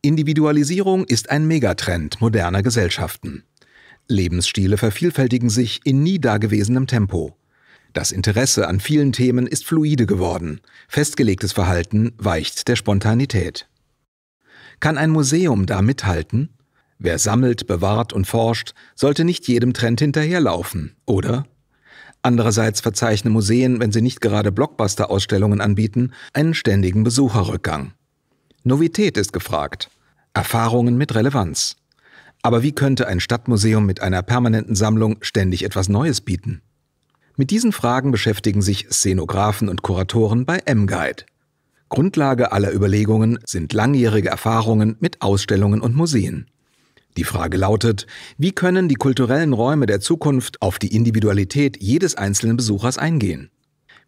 Individualisierung ist ein Megatrend moderner Gesellschaften. Lebensstile vervielfältigen sich in nie dagewesenem Tempo. Das Interesse an vielen Themen ist fluide geworden, festgelegtes Verhalten weicht der Spontanität. Kann ein Museum da mithalten? Wer sammelt, bewahrt und forscht, sollte nicht jedem Trend hinterherlaufen, oder? Andererseits verzeichnen Museen, wenn sie nicht gerade Blockbuster-Ausstellungen anbieten, einen ständigen Besucherrückgang. Novität ist gefragt. Erfahrungen mit Relevanz. Aber wie könnte ein Stadtmuseum mit einer permanenten Sammlung ständig etwas Neues bieten? Mit diesen Fragen beschäftigen sich Szenografen und Kuratoren bei M-Guide. Grundlage aller Überlegungen sind langjährige Erfahrungen mit Ausstellungen und Museen. Die Frage lautet, wie können die kulturellen Räume der Zukunft auf die Individualität jedes einzelnen Besuchers eingehen?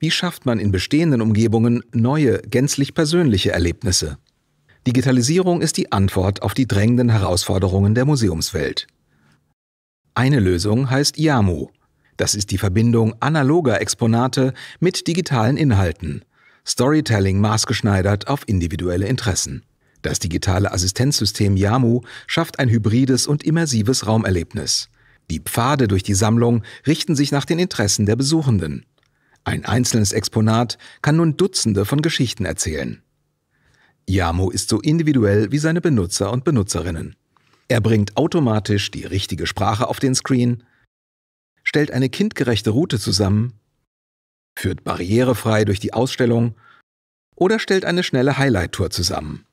Wie schafft man in bestehenden Umgebungen neue, gänzlich persönliche Erlebnisse? Digitalisierung ist die Antwort auf die drängenden Herausforderungen der Museumswelt. Eine Lösung heißt YAMU. Das ist die Verbindung analoger Exponate mit digitalen Inhalten. Storytelling maßgeschneidert auf individuelle Interessen. Das digitale Assistenzsystem YAMU schafft ein hybrides und immersives Raumerlebnis. Die Pfade durch die Sammlung richten sich nach den Interessen der Besuchenden. Ein einzelnes Exponat kann nun Dutzende von Geschichten erzählen. Yamo ist so individuell wie seine Benutzer und Benutzerinnen. Er bringt automatisch die richtige Sprache auf den Screen, stellt eine kindgerechte Route zusammen, führt barrierefrei durch die Ausstellung oder stellt eine schnelle Highlight-Tour zusammen.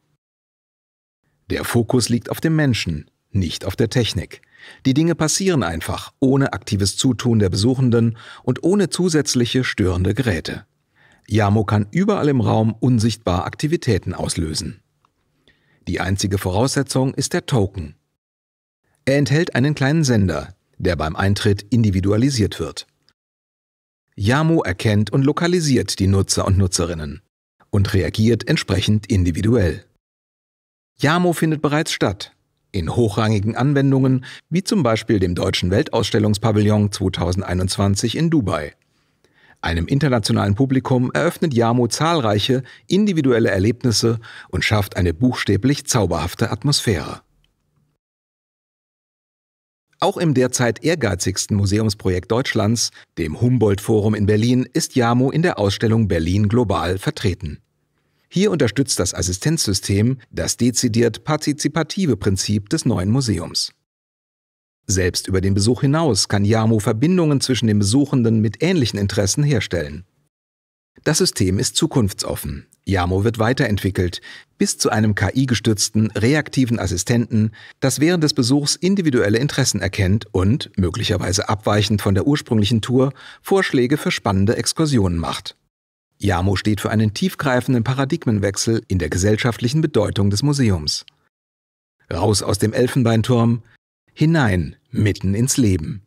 Der Fokus liegt auf dem Menschen, nicht auf der Technik. Die Dinge passieren einfach, ohne aktives Zutun der Besuchenden und ohne zusätzliche störende Geräte. Yamo kann überall im Raum unsichtbar Aktivitäten auslösen. Die einzige Voraussetzung ist der Token. Er enthält einen kleinen Sender, der beim Eintritt individualisiert wird. Yamo erkennt und lokalisiert die Nutzer und Nutzerinnen und reagiert entsprechend individuell. Yamo findet bereits statt, in hochrangigen Anwendungen wie zum Beispiel dem Deutschen Weltausstellungspavillon 2021 in Dubai einem internationalen Publikum eröffnet Jamo zahlreiche individuelle Erlebnisse und schafft eine buchstäblich zauberhafte Atmosphäre. Auch im derzeit ehrgeizigsten Museumsprojekt Deutschlands, dem Humboldt-Forum in Berlin, ist Jamo in der Ausstellung Berlin Global vertreten. Hier unterstützt das Assistenzsystem das dezidiert partizipative Prinzip des neuen Museums. Selbst über den Besuch hinaus kann Yamo Verbindungen zwischen den Besuchenden mit ähnlichen Interessen herstellen. Das System ist zukunftsoffen. Yamo wird weiterentwickelt bis zu einem KI-gestützten, reaktiven Assistenten, das während des Besuchs individuelle Interessen erkennt und, möglicherweise abweichend von der ursprünglichen Tour, Vorschläge für spannende Exkursionen macht. Yamo steht für einen tiefgreifenden Paradigmenwechsel in der gesellschaftlichen Bedeutung des Museums. Raus aus dem Elfenbeinturm, hinein mitten ins Leben.